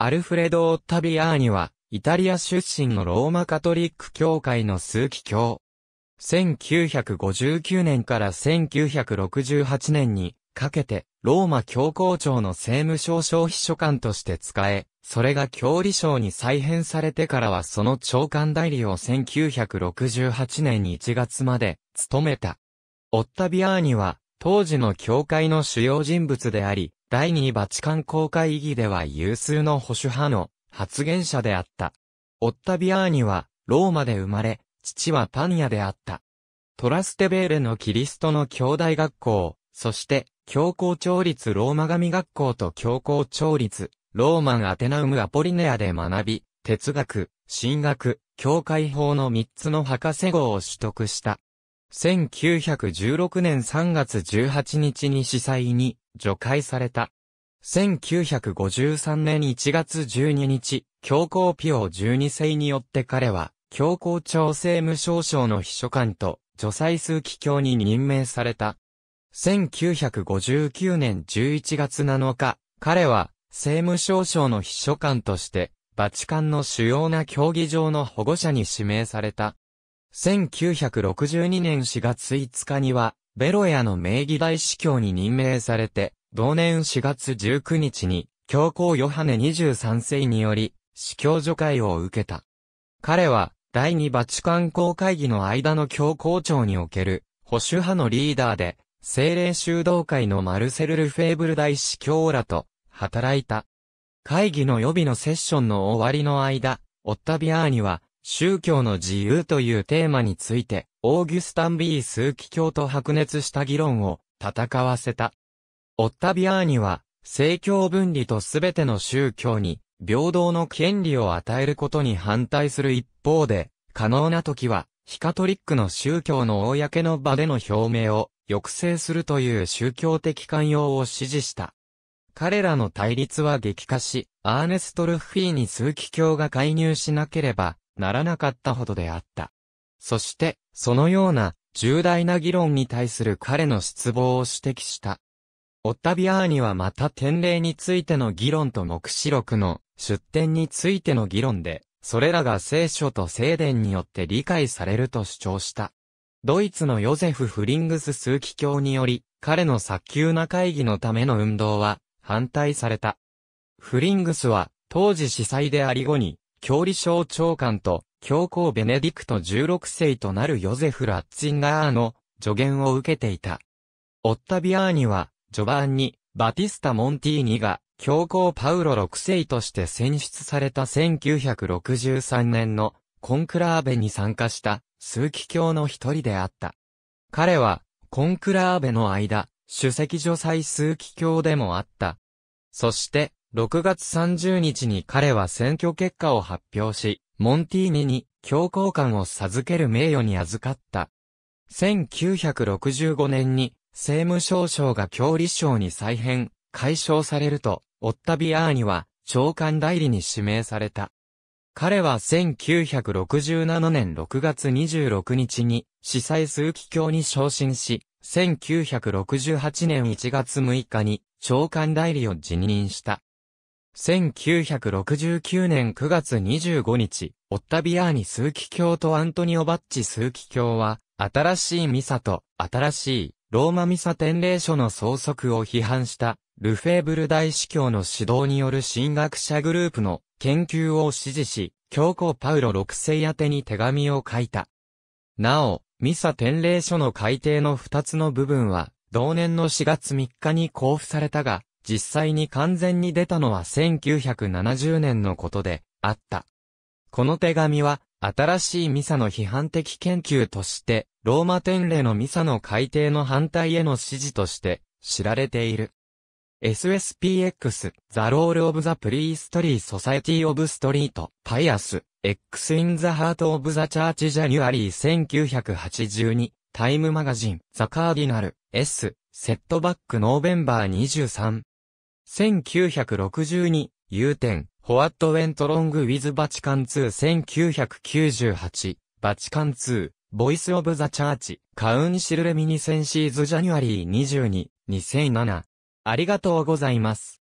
アルフレド・オッタビアーニは、イタリア出身のローマカトリック教会の数奇教。1959年から1968年にかけて、ローマ教皇庁の政務省消費書官として使え、それが教理省に再編されてからはその長官代理を1968年1月まで務めた。オッタビアーニは、当時の教会の主要人物であり、第2バチカン公会議では有数の保守派の発言者であった。オッタビアーニはローマで生まれ、父はパンアであった。トラステベーレのキリストの兄弟学校、そして教皇調律ローマ神学校と教皇調律ローマンアテナウムアポリネアで学び、哲学、神学、教会法の3つの博士号を取得した。1916年3月18日に司祭に除会された。1953年1月12日、教皇ピオ12世によって彼は、教皇庁政務省省の秘書官と、除祭数機教に任命された。1959年11月7日、彼は、政務省省の秘書官として、バチカンの主要な競技場の保護者に指名された。1962年4月5日には、ベロヤの名義大司教に任命されて、同年4月19日に、教皇ヨハネ23世により、司教助会を受けた。彼は、第二バチカン公会議の間の教皇庁における、保守派のリーダーで、精霊修道会のマルセル・ルフェーブル大司教らと、働いた。会議の予備のセッションの終わりの間、オッタビアーニは、宗教の自由というテーマについて、オーギュスタン・ビー・枢機卿と白熱した議論を戦わせた。オッタビアーニは、政教分離とすべての宗教に、平等の権利を与えることに反対する一方で、可能な時は、ヒカトリックの宗教の公の場での表明を抑制するという宗教的寛容を支持した。彼らの対立は激化し、アーネスト・ルフィーに枢機卿が介入しなければ、ならなかったほどであった。そして、そのような重大な議論に対する彼の失望を指摘した。オッタビアーニはまた典礼についての議論と目視録の出典についての議論で、それらが聖書と聖伝によって理解されると主張した。ドイツのヨゼフ・フリングス枢機卿により、彼の早急な会議のための運動は反対された。フリングスは当時司祭であり後に教理省長官と教皇ベネディクト16世となるヨゼフ・ラッツィンガーの助言を受けていた。オッタビアーニは、序盤に、バティスタ・モンティーニが、教皇パウロ6世として選出された1963年のコンクラーベに参加した数奇教の一人であった。彼は、コンクラーベの間、主席女祭数奇教でもあった。そして、6月30日に彼は選挙結果を発表し、モンティーニに強行官を授ける名誉に預かった。1965年に政務省省が教理省に再編、解消されると、オッタビアーニは長官代理に指名された。彼は1967年6月26日に、司祭数期教に昇進し、1968年1月6日に、長官代理を辞任した。1969年9月25日、オッタビアーニ数奇教とアントニオ・バッチ数奇教は、新しいミサと、新しい、ローマミサ典礼書の創則を批判した、ルフェーブル大司教の指導による神学者グループの研究を支持し、教皇パウロ6世宛てに手紙を書いた。なお、ミサ典礼書の改定の2つの部分は、同年の4月3日に交付されたが、実際に完全に出たのは1970年のことであった。この手紙は、新しいミサの批判的研究として、ローマ天礼のミサの改定の反対への指示として知られている。SSPX, The Role of the p r e h i s t o r y Society of Street, p i u s X in the Heart of the Church January 1982, Time Magazine, The Cardinal, S, Setback November 23. 1962、有点、ホワットウェントロングウィズバチカン2 1998、バチカン2、ボイスオブザチャーチ、カウンシルレミニセンシーズジャニュアリー22、2007。ありがとうございます。